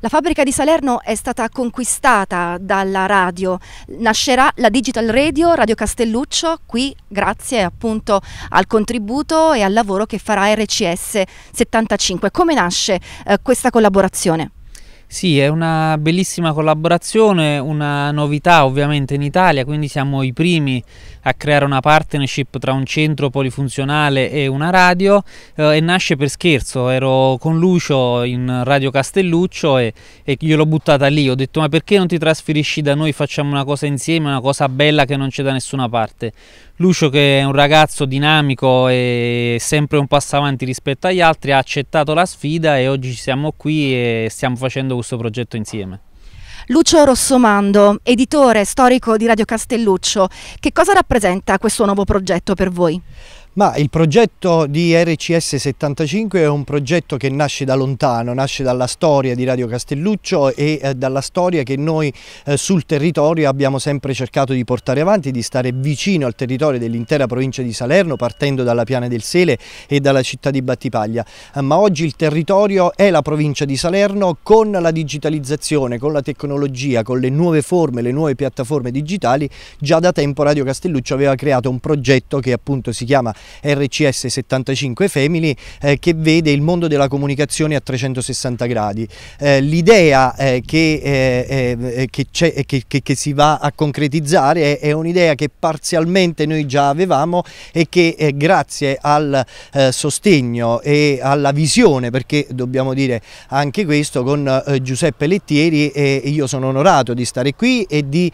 La fabbrica di Salerno è stata conquistata dalla radio, nascerà la Digital Radio, Radio Castelluccio, qui grazie appunto al contributo e al lavoro che farà RCS 75. Come nasce eh, questa collaborazione? Sì, è una bellissima collaborazione, una novità ovviamente in Italia, quindi siamo i primi a creare una partnership tra un centro polifunzionale e una radio eh, e nasce per scherzo, ero con Lucio in Radio Castelluccio e, e gliel'ho buttata lì, ho detto ma perché non ti trasferisci da noi, facciamo una cosa insieme, una cosa bella che non c'è da nessuna parte. Lucio che è un ragazzo dinamico e sempre un passo avanti rispetto agli altri ha accettato la sfida e oggi siamo qui e stiamo facendo questo progetto insieme. Lucio Rossomando, editore storico di Radio Castelluccio, che cosa rappresenta questo nuovo progetto per voi? Ma il progetto di RCS 75 è un progetto che nasce da lontano, nasce dalla storia di Radio Castelluccio e eh, dalla storia che noi eh, sul territorio abbiamo sempre cercato di portare avanti, di stare vicino al territorio dell'intera provincia di Salerno partendo dalla Piana del Sele e dalla città di Battipaglia. Eh, ma oggi il territorio è la provincia di Salerno con la digitalizzazione, con la tecnologia, con le nuove forme, le nuove piattaforme digitali. Già da tempo Radio Castelluccio aveva creato un progetto che appunto si chiama RCS 75 Family eh, che vede il mondo della comunicazione a 360 gradi. Eh, l'idea eh, che, eh, eh, eh, che, che, che, si va a concretizzare è, è un'idea che parzialmente noi già avevamo e che grazie al sostegno e alla visione, perché dobbiamo dire anche questo, con Giuseppe Lettieri io sono onorato di stare qui e di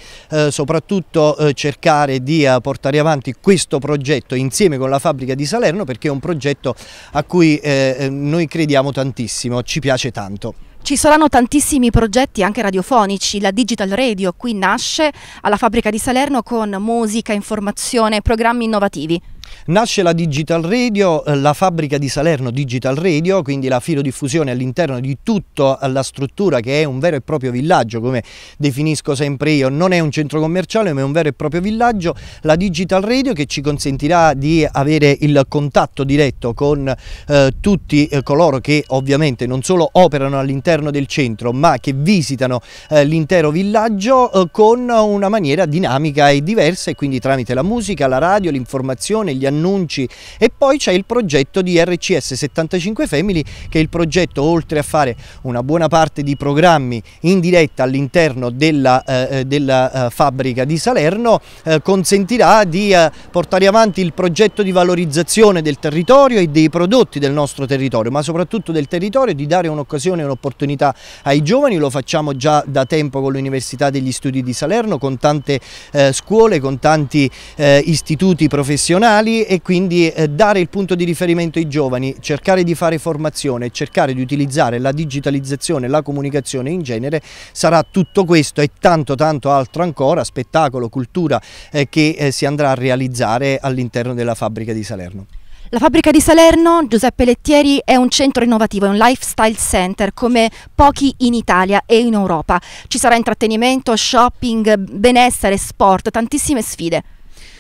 soprattutto cercare di portare avanti questo progetto insieme con la alla fabbrica di Salerno perché è un progetto a cui eh, eh, noi crediamo tantissimo, ci piace tanto. Ci saranno tantissimi progetti anche radiofonici, la Digital Radio qui nasce alla fabbrica di Salerno con musica, informazione, programmi innovativi. Nasce la Digital Radio, eh, la fabbrica di Salerno Digital Radio, quindi la filodiffusione all'interno di tutta eh, la struttura che è un vero e proprio villaggio, come definisco sempre io, non è un centro commerciale ma è un vero e proprio villaggio, la Digital Radio che ci consentirà di avere il contatto diretto con eh, tutti eh, coloro che ovviamente non solo operano all'interno del centro ma che visitano eh, l'intero villaggio con una maniera dinamica e diversa e quindi tramite la musica, la radio, l'informazione, gli gli annunci e poi c'è il progetto di RCS 75 Family che è il progetto oltre a fare una buona parte di programmi in diretta all'interno della, eh, eh della eh, fabbrica di Salerno eh, consentirà di eh, portare avanti il progetto di valorizzazione del territorio e dei prodotti del nostro territorio ma soprattutto del territorio di dare un'occasione e un'opportunità ai giovani lo facciamo già da tempo con l'Università degli Studi di Salerno con tante eh, scuole, con tanti istituti professionali locali e quindi eh, dare il punto di riferimento ai giovani, cercare di fare formazione, cercare di utilizzare la digitalizzazione, la comunicazione in genere, sarà tutto questo e tanto tanto altro ancora, spettacolo, cultura eh, che eh, si andrà a realizzare all'interno della fabbrica di Salerno. La fabbrica di Salerno, Giuseppe Lettieri, è un centro innovativo, è un lifestyle center come pochi in Italia e in Europa. Ci sarà intrattenimento, shopping, benessere, sport, tantissime sfide.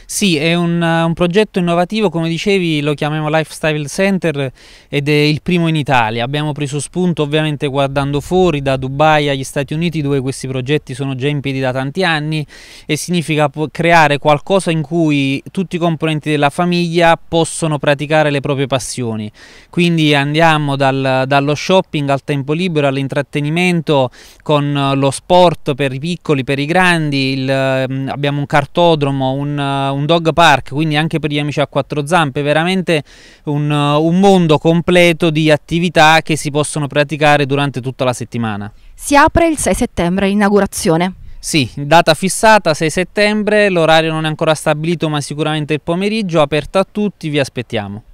Sì, è un, eh, un, progetto innovativo, come dicevi lo chiamiamo Lifestyle Center ed è il primo in Italia. Abbiamo preso spunto ovviamente guardando fuori da Dubai agli Stati Uniti dove questi progetti sono già in piedi da tanti anni e significa creare qualcosa in cui tutti i componenti della famiglia possono praticare le proprie passioni. Quindi andiamo dal, dallo shopping al tempo libero all'intrattenimento con eh, lo sport per i piccoli, per i grandi, il, ehm, abbiamo un cartodromo, un, eh, un un dog park, quindi anche per gli amici a quattro zampe, veramente un, uh, un mondo completo di attività che si possono praticare durante tutta la settimana. Si apre il 6 settembre inaugurazione. Sì, data fissata 6 settembre, l'orario non è ancora stabilito ma sicuramente il pomeriggio, aperto a tutti, vi aspettiamo.